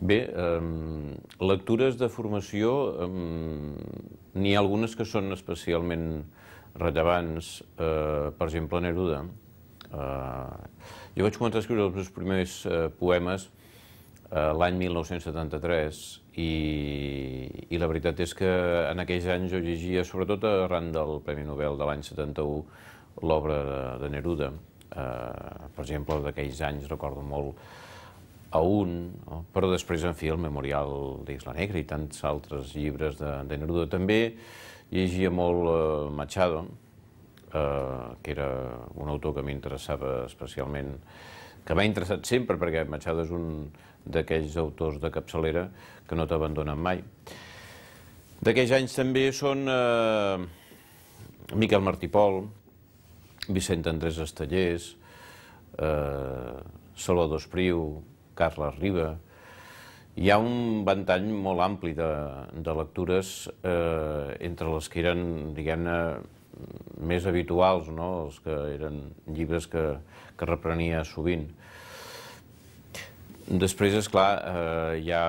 Bé, eh, lectures de formació, eh, n'hi ha algunes que són especialment rellevants, eh, per exemple, Neruda. Eh, jo vaig començar a escriure els meus primers eh, poemes eh, l'any 1973 i, i la veritat és que en aquells anys jo llegia, sobretot arran del Premi Nobel de l'any 71, l'obra de, de Neruda. Eh, per exemple, d'aquells anys recordo molt a un, però després, en fi, el Memorial d'Isla Negra i tants altres llibres de, de Neruda. També llegia molt eh, Machado, eh, que era un autor que m'interessava especialment, que m'ha interessat sempre, perquè Machado és un d'aquells autors de capçalera que no t'abandonen mai. D'aquells anys també són eh, Miquel Martí Pol, Vicent Andrés Estellers, eh, Salvador Espriu, Carles Riba. Hi ha un ventall molt ampli de, de lectures, eh, entre les que eren, diguem-ne, més habituals, no? els que eren llibres que, que reprenia sovint. Després, és clar, eh, hi ha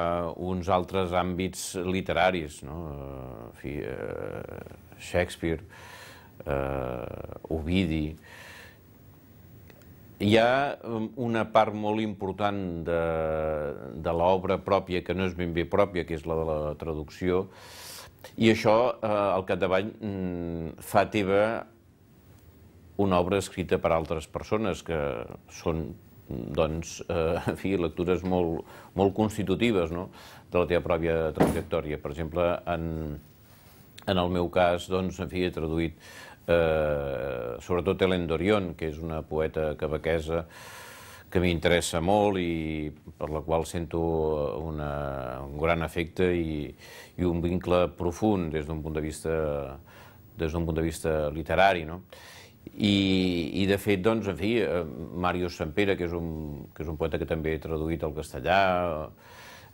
uns altres àmbits literaris, no? en eh, fi, eh, Shakespeare, eh, Ovidi, hi ha um, una part molt important de, de l'obra pròpia, que no és ben bé pròpia, que és la de la traducció, i això, eh, al capdavall, mm, fa teva una obra escrita per altres persones, que són, doncs, eh, en fi, lectures molt, molt constitutives, no?, de la teva pròpia trajectòria. Per exemple, en, en el meu cas, doncs, en fi, he traduït Eh, sobretot Helen Dorion, que és una poeta quebequesa que m'interessa molt i per la qual sento eh, una, un gran afecte i, i un vincle profund des d'un punt de vista des d'un punt de vista literari, no? I, i de fet, doncs, en fi, eh, Màrius Sampere, que és, un, que és un poeta que també he traduït al castellà,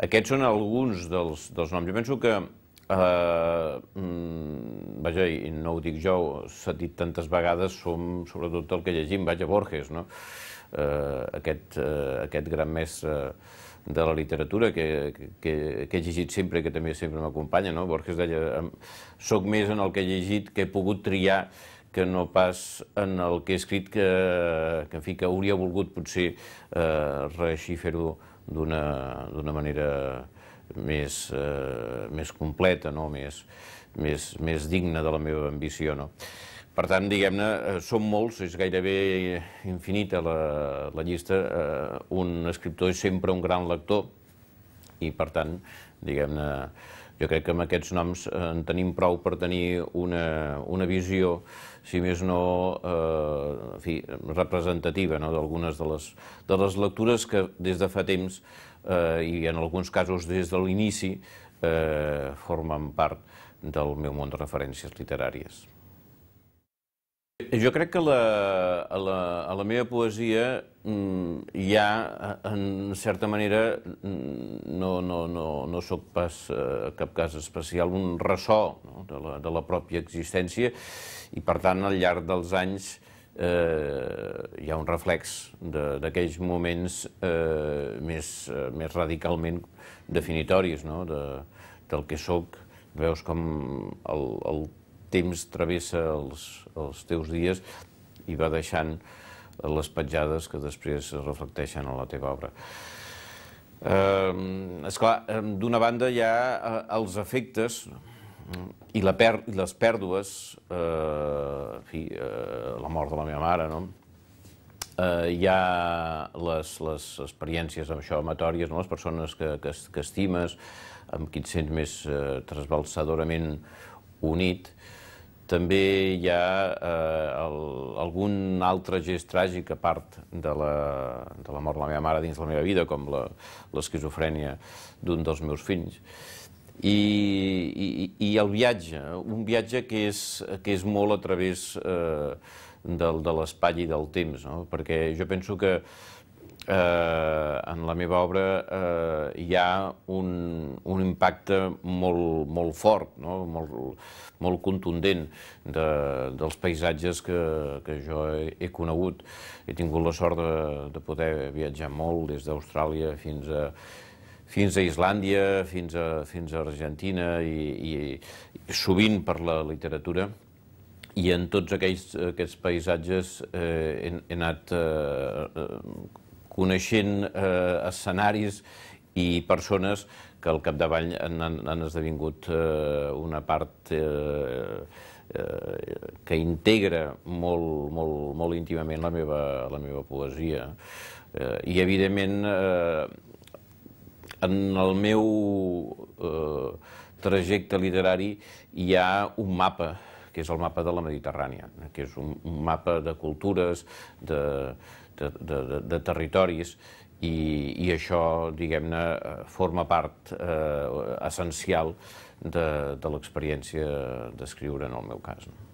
aquests són alguns dels, dels noms. Jo penso que Uh, vaja, i no ho dic jo, s'ha dit tantes vegades, som sobretot el que llegim, vaja, Borges, no? Uh, aquest, uh, aquest gran mestre de la literatura que, que, que he llegit sempre i que també sempre m'acompanya, no? Borges deia, soc més en el que he llegit que he pogut triar que no pas en el que he escrit que, que en fi, que hauria volgut potser eh, reeixir fer-ho d'una manera més, eh, més completa, no? més, més, més digna de la meva ambició. No? Per tant, diguem-ne, eh, som molts, és gairebé infinita la, la llista. Eh, un escriptor és sempre un gran lector i, per tant, diguem-ne, jo crec que amb aquests noms eh, en tenim prou per tenir una, una visió, si més no, eh, en fi, representativa no? d'algunes de, les, de les lectures que des de fa temps, eh, i en alguns casos des de l'inici, eh, formen part del meu món de referències literàries. Jo crec que la, a, la, a la meva poesia Mm, ja, eh, en certa manera, mm, no, no, no, no sóc pas eh, cap cas especial, un ressò no? de, la, de la pròpia existència i, per tant, al llarg dels anys eh, hi ha un reflex d'aquells moments eh, més, eh, més radicalment definitoris no? de, del que sóc. Veus com el, el temps travessa els, els teus dies i va deixant les petjades que després es reflecteixen en la teva obra. Eh, esclar, ehm, d'una banda hi ha eh, els efectes eh, i, la per, i les pèrdues, eh, en fi, eh, la mort de la meva mare, no? Eh, hi ha les, les experiències amb això, amatòries, no? les persones que, que, que estimes, amb qui et sents més eh, trasbalsadorament unit, eh, també hi ha eh, el, algun altre gest tràgic a part de la, de la mort de la meva mare dins la meva vida, com l'esquizofrènia d'un dels meus fills. I, i, I el viatge, un viatge que és, que és molt a través eh, del, de l'espai i del temps, no? perquè jo penso que eh, en la meva obra eh, hi ha un, un impacte molt, molt fort, no? molt, molt contundent de, dels paisatges que, que jo he, he conegut. He tingut la sort de, de poder viatjar molt, des d'Austràlia fins a, fins a Islàndia, fins a, fins a Argentina i, i, i sovint per la literatura i en tots aquells, aquests paisatges eh, he, he anat eh, eh coneixent eh, escenaris i persones que al capdavall han, han esdevingut eh, una part eh, eh, que integra molt, molt, molt íntimament la meva, la meva poesia. Eh, I, evidentment, eh, en el meu eh, trajecte literari hi ha un mapa, que és el mapa de la Mediterrània, que és un, un mapa de cultures, de, de, de, de territoris i, i això, diguem-ne, eh, forma part eh, essencial de, de l'experiència d'escriure, en el meu cas. No?